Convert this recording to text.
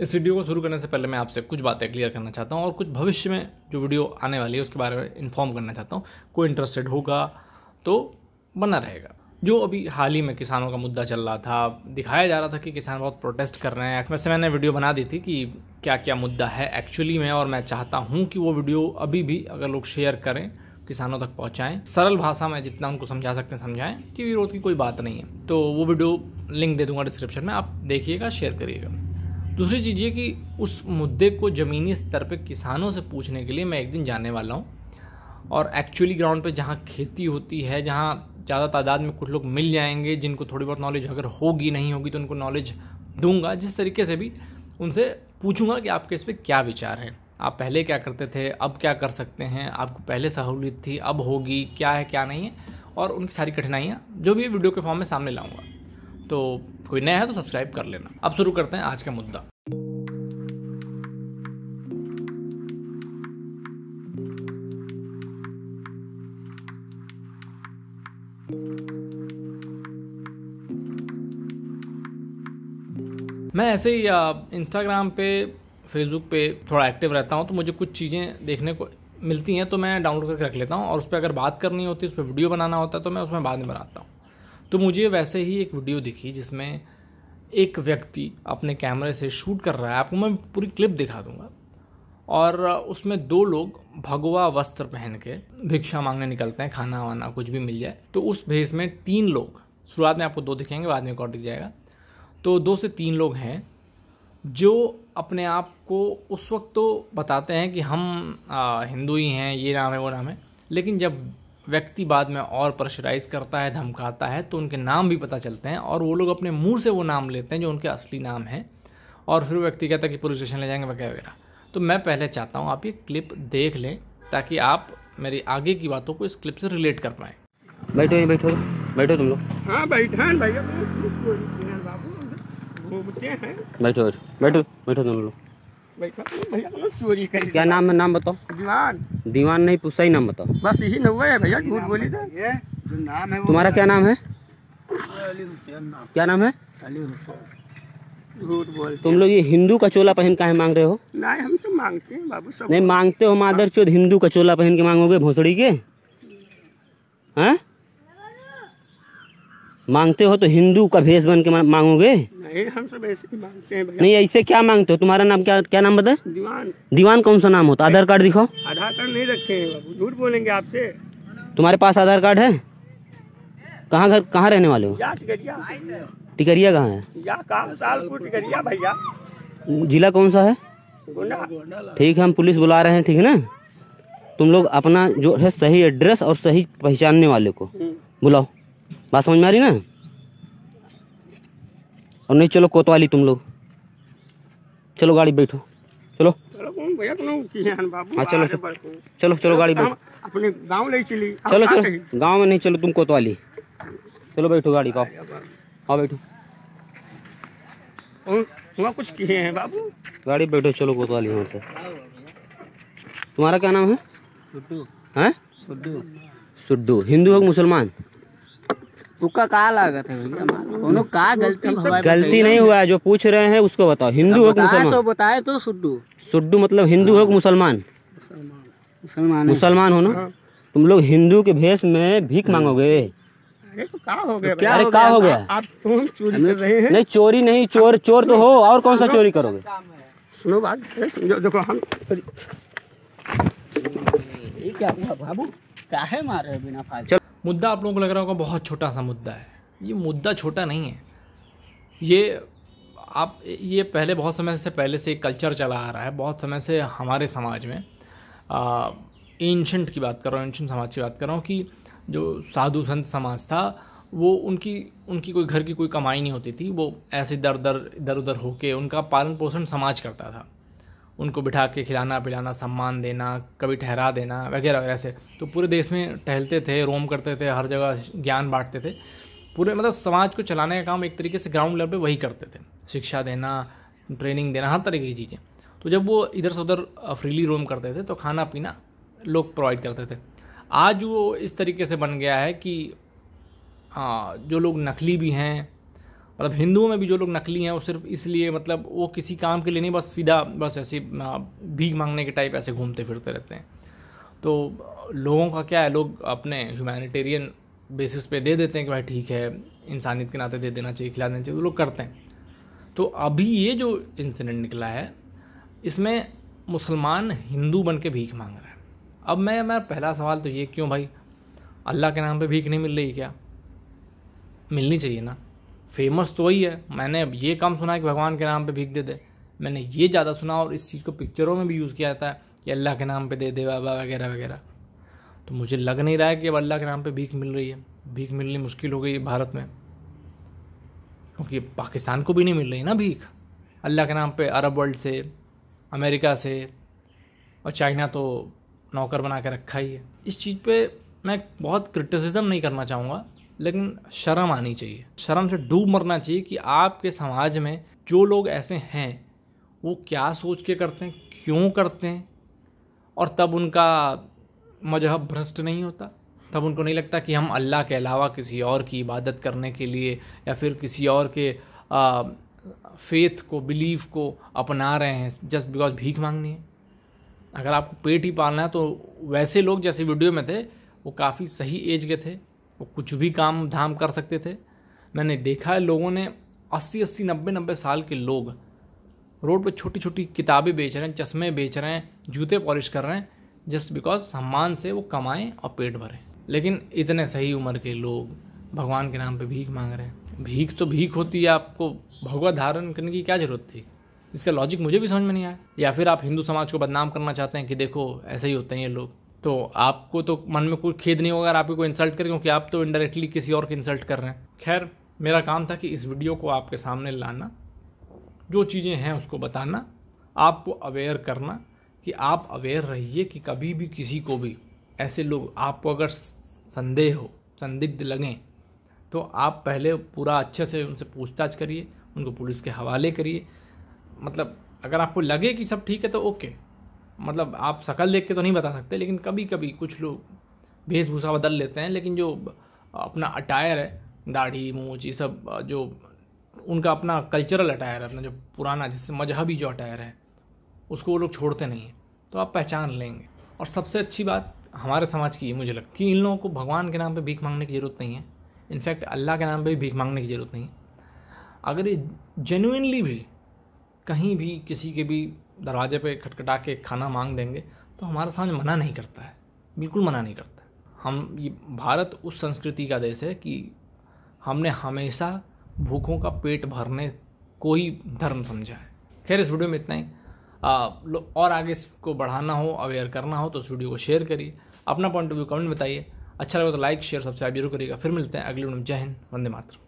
इस वीडियो को शुरू करने से पहले मैं आपसे कुछ बातें क्लियर करना चाहता हूँ और कुछ भविष्य में जो वीडियो आने वाली है उसके बारे में इन्फॉर्म करना चाहता हूँ कोई इंटरेस्टेड होगा तो बना रहेगा जो अभी हाल ही में किसानों का मुद्दा चल रहा था दिखाया जा रहा था कि किसान बहुत प्रोटेस्ट कर रहे हैं वैसे मैंने वीडियो बना दी थी कि क्या क्या मुद्दा है एक्चुअली में और मैं चाहता हूँ कि वो वीडियो अभी भी अगर लोग शेयर करें किसानों तक पहुँचाएँ सरल भाषा में जितना उनको समझा सकते हैं समझाएँ कि विरोध की कोई बात नहीं है तो वो वीडियो लिंक दे दूँगा डिस्क्रिप्शन में आप देखिएगा शेयर करिएगा दूसरी चीज़ ये कि उस मुद्दे को ज़मीनी स्तर पर किसानों से पूछने के लिए मैं एक दिन जाने वाला हूँ और एक्चुअली ग्राउंड पे जहाँ खेती होती है जहाँ ज़्यादा तादाद में कुछ लोग मिल जाएंगे जिनको थोड़ी बहुत नॉलेज अगर होगी नहीं होगी तो उनको नॉलेज दूंगा जिस तरीके से भी उनसे पूछूंगा कि आपके इस पर क्या विचार है आप पहले क्या करते थे अब क्या कर सकते हैं आपको पहले सहूलियत थी अब होगी क्या है क्या नहीं है और उनकी सारी कठिनाइयाँ जो भी वीडियो के फॉर्म में सामने लाऊँगा तो कोई नया है तो सब्सक्राइब कर लेना अब शुरू करते हैं आज का मुद्दा मैं ऐसे ही इंस्टाग्राम पे फेसबुक पे थोड़ा एक्टिव रहता हूँ तो मुझे कुछ चीज़ें देखने को मिलती हैं तो मैं डाउनलोड करके रख लेता हूँ और उस पर अगर बात करनी होती है उस पर वीडियो बनाना होता है तो मैं उसमें बाद में बनाता हूँ तो मुझे वैसे ही एक वीडियो दिखी जिसमें एक व्यक्ति अपने कैमरे से शूट कर रहा है आपको मैं पूरी क्लिप दिखा दूंगा और उसमें दो लोग भगवा वस्त्र पहन के भिक्षा मांगने निकलते हैं खाना वाना कुछ भी मिल जाए तो उस भेस में तीन लोग शुरुआत में आपको दो दिखेंगे बाद में एक और दिख जाएगा तो दो से तीन लोग हैं जो अपने आप को उस वक्त तो बताते हैं कि हम हिंदू ही हैं ये नाम है वो नाम है लेकिन जब व्यक्ति बाद में और प्रेशराइज करता है धमकाता है तो उनके नाम भी पता चलते हैं और वो लोग अपने मुंह से वो नाम लेते हैं जो उनके असली नाम है और फिर व्यक्ति कहता है कि पुलिस स्टेशन ले जाएंगे वगैरह वगैरह तो मैं पहले चाहता हूँ आप ये क्लिप देख लें ताकि आप मेरी आगे की बातों को इस क्लिप से रिलेट कर पाएँ हाँ, हाँ, बैठो बैठो बैठो तुम लोग हाँ बैठे हैं भैया बैठो बैठो बैठो तुम लोग चोरी करी क्या नाम है नाम बताओ दीवान दीवान नहीं पूछा ही नाम बताओ बस यही नौ है भैया झूठ बोली था तो। ये जो नाम है तुम्हारा क्या नाम है क्या नाम है अली झूठ बोल तुम लोग ये हिंदू का चोला पहन का है मांग रहे हो नहीं हम तो मांगते हैं बाबू सब नहीं मांगते हो मादर चोद हिंदू का चोला पहन के मांगोगे भोसड़ी के हैं हाँ? मांगते हो तो हिंदू का भेष बन के मांगोगे नहीं हम सब ऐसे ही मांगते हैं नहीं ऐसे क्या मांगते हो तुम्हारा नाम क्या क्या नाम बताए दीवान दीवान कौन सा नाम होता आधार कार्ड दिखाओ आधार कार्ड नहीं रखे हैं झूठ बोलेंगे आपसे तुम्हारे पास आधार कार्ड है कहाँ घर कहाँ रहने वाले हो टिकरिया कहाँ है टिकरिया भैया जिला कौन सा है ठीक है हम पुलिस बुला रहे हैं ठीक है ना तुम लोग अपना जो है सही एड्रेस और सही पहचानने वाले को हम्म। बुलाओ बात समझ में आ रही ना और नहीं चलो कोतवाली तुम लोग चलो गाड़ी बैठो चलो हाँ चलो चलो चलो गाड़ी बैठो अपने गांव ले चली चलो चलो गांव में नहीं चलो तुम कोतवाली चलो बैठो गाड़ी का हाँ बैठो कुछ किए हैं बाबू गाड़ी बैठो चलो कोतवाली यहाँ से तुम्हारा क्या नाम है सुड्डू हैं हाँ? हिंदू है मुसलमान उसका का लागत है भैया गलती गलती नहीं हुआ है जो पूछ रहे हैं उसको बताओ हिंदू हो मुसलमान तो बताए तो सुड्डू सुड्डू मतलब हिंदू हो मुसलमान मुसलमान मुसलमान हो ना हाँ। तुम लोग हिंदू के भेष में भीख हाँ। मांगोगे अरे तो का हो गया तो क्या अरे हो गया आप चोरी कर रहे हैं नहीं चोरी नहीं चोर चोर तो हो और कौन सा चोरी करोगे सुनो बात देखो हम क्या बाबू काहे मार रहे बिना फालतू मुद्दा आप लोगों को लग रहा होगा बहुत छोटा सा मुद्दा है ये मुद्दा छोटा नहीं है ये आप ये पहले बहुत समय से पहले से कल्चर चला आ रहा है बहुत समय से हमारे समाज में एंशंट की बात कर रहा हूँ एंशंट समाज की बात कर रहा हूँ कि जो साधु संत समाज था वो उनकी उनकी कोई घर की कोई कमाई नहीं होती थी वो ऐसे दर दर इधर उधर होके उनका पालन पोषण समाज करता था उनको बिठा के खिलाना पिलाना सम्मान देना कभी ठहरा देना वगैरह वगैरह से तो पूरे देश में टहलते थे रोम करते थे हर जगह ज्ञान बांटते थे पूरे मतलब समाज को चलाने का काम एक तरीके से ग्राउंड लेवल पर वही करते थे शिक्षा देना ट्रेनिंग देना हर तरीके की चीज़ें तो जब वो इधर से उधर फ्रीली रोम करते थे तो खाना पीना लोग प्रोवाइड करते थे आज वो इस तरीके से बन गया है कि आ, जो लोग नकली भी हैं मतलब हिंदुओं में भी जो लोग नकली हैं वो सिर्फ इसलिए मतलब वो किसी काम के लिए नहीं बस सीधा बस ऐसे भीख मांगने के टाइप ऐसे घूमते फिरते रहते हैं तो लोगों का क्या है लोग अपने ह्यूमैनिटेरियन बेसिस पे दे देते हैं कि भाई ठीक है इंसानियत के नाते दे देना चाहिए खिला देना चाहिए वो लोग करते हैं तो अभी ये जो इंसिडेंट निकला है इसमें मुसलमान हिंदू बन के भीख मांग रहा है अब मैं मेरा पहला सवाल तो ये क्यों भाई अल्लाह के नाम पे भीख नहीं मिल रही क्या मिलनी चाहिए ना फेमस तो वही है मैंने अब ये काम सुना है कि भगवान के नाम पे भीख दे दे मैंने ये ज़्यादा सुना और इस चीज़ को पिक्चरों में भी यूज़ किया जाता है कि अल्लाह के नाम पे दे दे बाबा वगैरह वगैरह तो मुझे लग नहीं रहा है कि अब अल्लाह के नाम पे भीख मिल रही है भीख मिलनी मुश्किल हो गई है भारत में क्योंकि पाकिस्तान को भी नहीं मिल रही ना भीख अल्लाह के नाम पर अरब वर्ल्ड से अमेरिका से और चाइना तो नौकर बना के रखा ही है इस चीज़ पर मैं बहुत क्रिटिसिज्म नहीं करना चाहूँगा लेकिन शर्म आनी चाहिए शर्म से डूब मरना चाहिए कि आपके समाज में जो लोग ऐसे हैं वो क्या सोच के करते हैं क्यों करते हैं और तब उनका मजहब भ्रष्ट नहीं होता तब उनको नहीं लगता कि हम अल्लाह के अलावा किसी और की इबादत करने के लिए या फिर किसी और के आ, फेथ को बिलीफ को अपना रहे हैं जस्ट बिकॉज भीख मांगनी है अगर आपको पेट ही पालना है तो वैसे लोग जैसे वीडियो में थे वो काफ़ी सही एज के थे वो कुछ भी काम धाम कर सकते थे मैंने देखा है लोगों ने अस्सी अस्सी नब्बे नब्बे साल के लोग रोड पर छोटी छोटी किताबें बेच रहे हैं चश्मे बेच रहे हैं जूते पॉलिश कर रहे हैं जस्ट बिकॉज सम्मान से वो कमाएं और पेट भरें लेकिन इतने सही उम्र के लोग भगवान के नाम पे भीख मांग रहे हैं भीख तो भीख होती है आपको भगवा धारण करने की क्या ज़रूरत थी इसका लॉजिक मुझे भी समझ में नहीं आया या फिर आप हिंदू समाज को बदनाम करना चाहते हैं कि देखो ऐसे ही होते हैं ये लोग तो आपको तो मन में कोई खेद नहीं होगा अगर ही कोई इंसल्ट करें क्योंकि आप तो इनडायरेक्टली किसी और को इंसल्ट कर रहे हैं खैर मेरा काम था कि इस वीडियो को आपके सामने लाना जो चीज़ें हैं उसको बताना आपको अवेयर करना कि आप अवेयर रहिए कि कभी भी किसी को भी ऐसे लोग आपको अगर संदेह हो संदिग्ध लगें तो आप पहले पूरा अच्छे से उनसे पूछताछ करिए उनको पुलिस के हवाले करिए मतलब अगर आपको लगे कि सब ठीक है तो ओके मतलब आप शकल देख के तो नहीं बता सकते लेकिन कभी कभी कुछ लोग वेशभूषा बदल लेते हैं लेकिन जो अपना अटायर है दाढ़ी मूछ ये सब जो उनका अपना कल्चरल अटायर है अपना जो पुराना जिससे मजहबी जो अटायर है उसको वो लोग छोड़ते नहीं हैं तो आप पहचान लेंगे और सबसे अच्छी बात हमारे समाज की मुझे लगती कि इन लोगों को भगवान के नाम पर भीख मांगने की ज़रूरत नहीं है इनफैक्ट अल्लाह के नाम पर भी भीख मांगने की ज़रूरत नहीं है अगर ये जेनुनली भी कहीं भी किसी के भी दरवाजे पे खटखटा के खाना मांग देंगे तो हमारा समाज मना नहीं करता है बिल्कुल मना नहीं करता हम ये भारत उस संस्कृति का देश है कि हमने हमेशा भूखों का पेट भरने को ही धर्म समझा है खैर इस वीडियो में इतना ही आ, और आगे इसको बढ़ाना हो अवेयर करना हो तो इस वीडियो को शेयर करिए अपना पॉइंट ऑफ व्यू कमेंट बताइए अच्छा लगे तो लाइक शेयर सब्सक्राइब जरूर करिएगा फिर मिलते हैं अगले वीडियो में जय हिंद वंदे मातरम